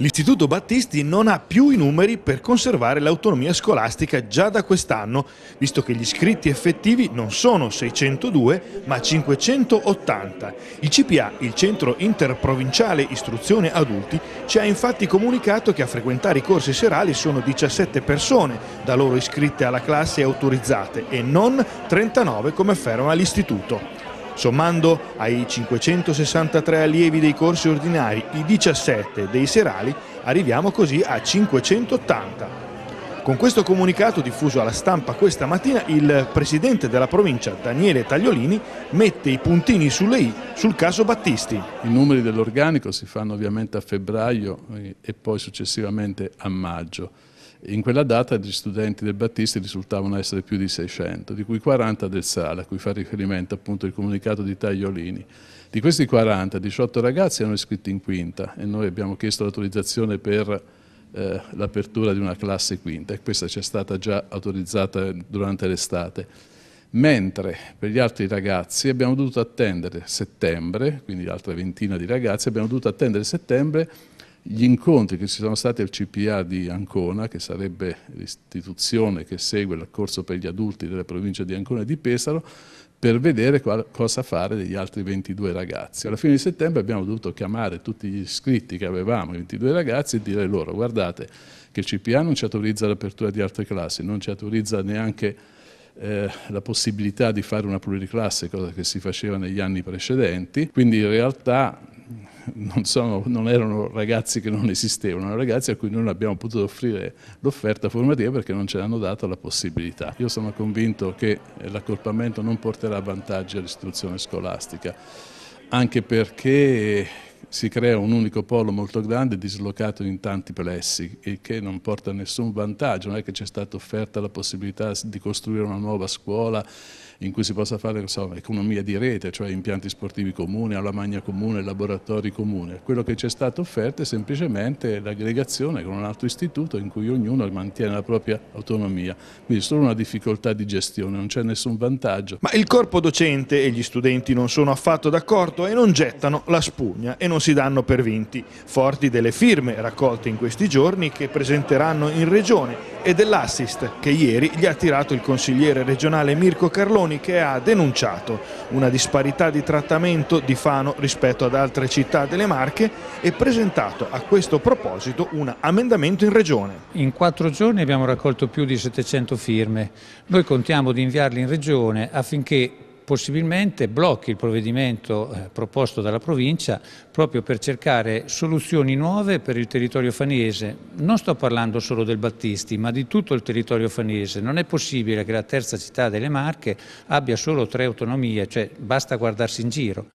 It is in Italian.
L'Istituto Battisti non ha più i numeri per conservare l'autonomia scolastica già da quest'anno, visto che gli iscritti effettivi non sono 602 ma 580. Il CPA, il Centro Interprovinciale Istruzione Adulti, ci ha infatti comunicato che a frequentare i corsi serali sono 17 persone da loro iscritte alla classe e autorizzate e non 39 come afferma l'Istituto sommando ai 563 allievi dei corsi ordinari i 17 dei serali, arriviamo così a 580. Con questo comunicato diffuso alla stampa questa mattina, il presidente della provincia, Daniele Tagliolini, mette i puntini sulle i sul caso Battisti. I numeri dell'organico si fanno ovviamente a febbraio eh, e poi successivamente a maggio. In quella data gli studenti del Battisti risultavano essere più di 600, di cui 40 del Sala, a cui fa riferimento appunto il comunicato di Tagliolini. Di questi 40, 18 ragazzi erano iscritti in quinta e noi abbiamo chiesto l'autorizzazione per eh, l'apertura di una classe quinta e questa ci è stata già autorizzata durante l'estate. Mentre per gli altri ragazzi abbiamo dovuto attendere settembre, quindi l'altra ventina di ragazzi, abbiamo dovuto attendere settembre gli incontri che ci sono stati al CPA di Ancona, che sarebbe l'istituzione che segue il corso per gli adulti delle province di Ancona e di Pesaro, per vedere cosa fare degli altri 22 ragazzi. Alla fine di settembre abbiamo dovuto chiamare tutti gli iscritti che avevamo, i 22 ragazzi, e dire loro guardate che il CPA non ci autorizza l'apertura di altre classi, non ci autorizza neanche eh, la possibilità di fare una pluriclasse, cosa che si faceva negli anni precedenti, quindi in realtà non, sono, non, erano ragazzi che non esistevano, erano ragazzi a cui noi non abbiamo potuto offrire l'offerta formativa perché non ce l'hanno data la possibilità. Io sono convinto che l'accorpamento non porterà vantaggi all'istituzione scolastica, anche perché si crea un unico polo molto grande dislocato in tanti plessi, il che non porta nessun vantaggio, non è che ci è stata offerta la possibilità di costruire una nuova scuola in cui si possa fare insomma, economia di rete, cioè impianti sportivi comuni, alla magna comune, laboratori comuni. Quello che ci è stato offerto è semplicemente l'aggregazione con un altro istituto in cui ognuno mantiene la propria autonomia. Quindi solo una difficoltà di gestione, non c'è nessun vantaggio. Ma il corpo docente e gli studenti non sono affatto d'accordo e non gettano la spugna. E non si danno per vinti, forti delle firme raccolte in questi giorni che presenteranno in regione e dell'assist che ieri gli ha tirato il consigliere regionale Mirko Carloni che ha denunciato una disparità di trattamento di Fano rispetto ad altre città delle Marche e presentato a questo proposito un ammendamento in regione. In quattro giorni abbiamo raccolto più di 700 firme, noi contiamo di inviarli in regione affinché possibilmente blocchi il provvedimento eh, proposto dalla provincia proprio per cercare soluzioni nuove per il territorio fanese. Non sto parlando solo del Battisti, ma di tutto il territorio fanese. Non è possibile che la terza città delle Marche abbia solo tre autonomie, cioè basta guardarsi in giro.